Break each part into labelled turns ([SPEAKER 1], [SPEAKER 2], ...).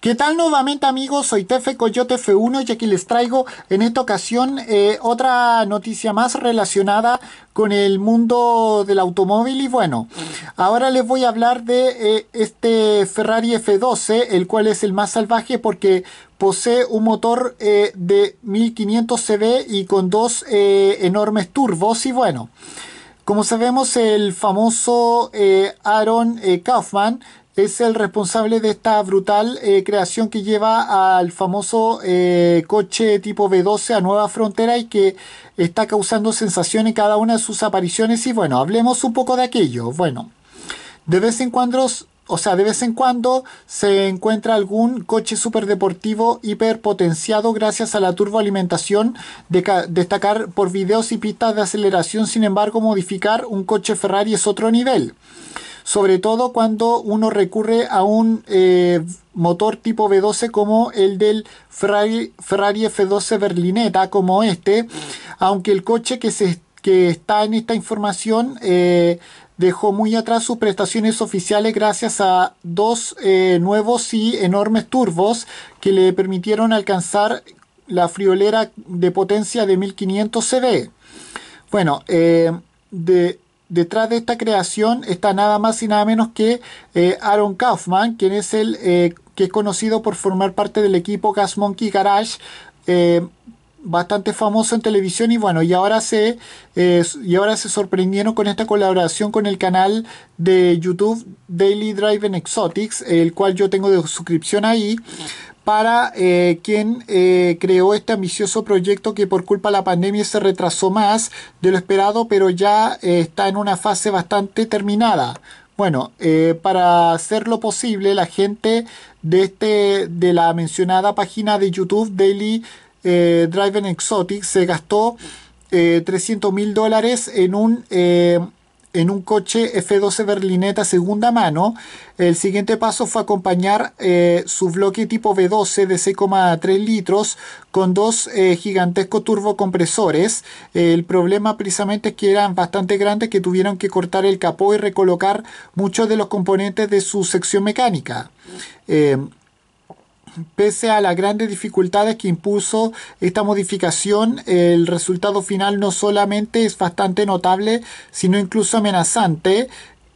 [SPEAKER 1] ¿Qué tal nuevamente amigos? Soy Tefe Coyote F1 y aquí les traigo en esta ocasión eh, otra noticia más relacionada con el mundo del automóvil y bueno, ahora les voy a hablar de eh, este Ferrari F12, el cual es el más salvaje porque posee un motor eh, de 1500 CV y con dos enormes turbos y bueno. Como sabemos, el famoso Aaron Kaufman es el responsable de esta brutal eh, creación que lleva al famoso eh, coche tipo B12 a Nueva Frontera y que está causando sensación en cada una de sus apariciones. Y bueno, hablemos un poco de aquello. Bueno, de vez en cuando, o sea, de vez en cuando se encuentra algún coche superdeportivo hiperpotenciado gracias a la turboalimentación. De destacar por videos y pistas de aceleración, sin embargo, modificar un coche Ferrari es otro nivel sobre todo cuando uno recurre a un eh, motor tipo V12 como el del Ferrari, F12 Berlinetta, como este, aunque el coche que, se, está en esta información eh, dejó muy atrás sus prestaciones oficiales gracias a dos eh, nuevos y enormes turbos que le permitieron alcanzar la friolera de potencia de 1500 CV. Bueno, de, detrás de esta creación está nada más y nada menos que eh, Aaron Kaufman, quien es el eh, que es conocido por formar parte del equipo Gas Monkey Garage. Eh, bastante famoso en televisión y bueno, y ahora se y ahora se sorprendieron con esta colaboración con el canal de YouTube Daily Drive Exotics, el cual yo tengo de suscripción ahí para eh, quien eh, creó este ambicioso proyecto que por culpa de la pandemia se retrasó más de lo esperado, pero ya eh, está en una fase bastante terminada. Bueno, para hacerlo posible, la gente de, este, de la mencionada página de YouTube Daily Driving Exotic se gastó 300 mil dólares en un en un coche F12 berlineta segunda mano. El siguiente paso fue acompañar eh, su bloque tipo V12 de 6,3 litros con dos eh, gigantescos turbocompresores. el problema precisamente es que eran bastante grandes que tuvieron que cortar el capó y recolocar muchos de los componentes de su sección mecánica. Eh, pese a las grandes dificultades que impuso esta modificación, el resultado final no solamente es bastante notable, sino incluso amenazante,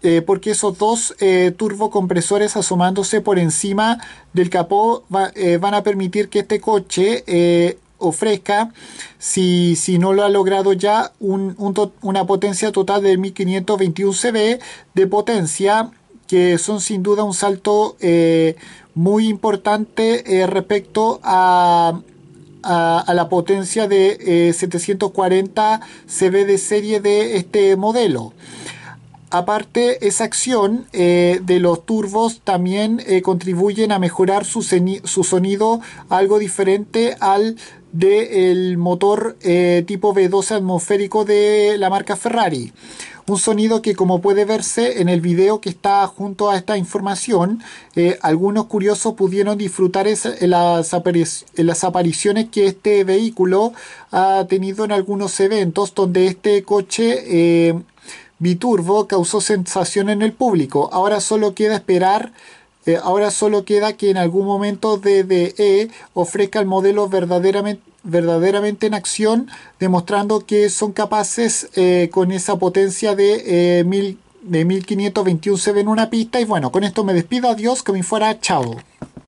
[SPEAKER 1] eh, porque esos dos eh, turbocompresores asomándose por encima del capó eh, van a permitir que este coche ofrezca, si, no lo ha logrado ya, una potencia total de 1521 CV de potencia que son sin duda un salto eh, muy importante eh, respecto a, la potencia de 740 eh, CB de serie de este modelo. Aparte, esa acción de los turbos también contribuyen a mejorar su, sonido algo diferente al del motor tipo V12 atmosférico de la marca Ferrari. Un sonido que como puede verse en el video que está junto a esta información, eh, algunos curiosos pudieron disfrutar las, apariciones que este vehículo ha tenido en algunos eventos donde este coche eh, biturbo causó sensación en el público. Ahora solo queda esperar eh, ahora solo queda que en algún momento DDE ofrezca el modelo verdaderamente verdaderamente en acción, demostrando que son capaces eh, con esa potencia de, eh, mil, de 1521 CB en una pista. Y bueno, con esto me despido, adiós, que me fuera, chao.